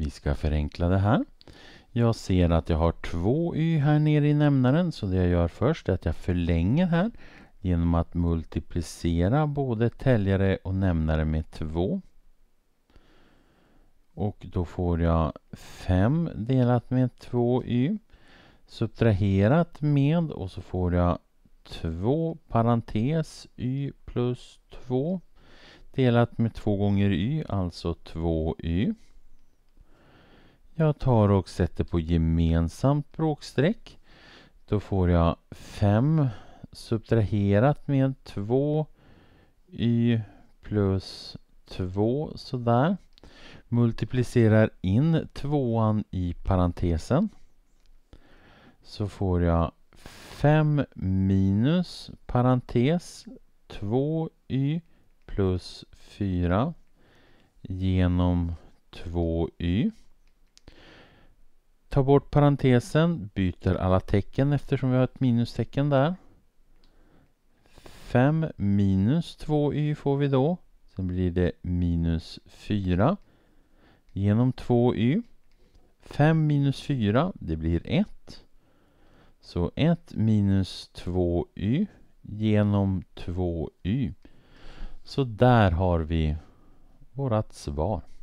Vi ska förenkla det här. Jag ser att jag har två y här nere i nämnaren så det jag gör först är att jag förlänger här genom att multiplicera både täljare och nämnare med 2. Och då får jag 5 delat med 2y subtraherat med och så får jag 2 parentes y plus 2 delat med 2 gånger y, alltså 2y. Jag tar och sätter på gemensamt bråkstreck. Då får jag 5 subtraherat med 2 y plus 2 sådär. Multiplicerar in tvåan i parentesen. Så får jag 5 minus parentes 2y plus 4 genom 2y tar bort parentesen, byter alla tecken eftersom vi har ett minustecken där. 5 minus 2y får vi då. Sen blir det minus 4 genom 2y. 5 minus 4, det blir 1. Så 1 minus 2y genom 2y. Så där har vi vårt svar.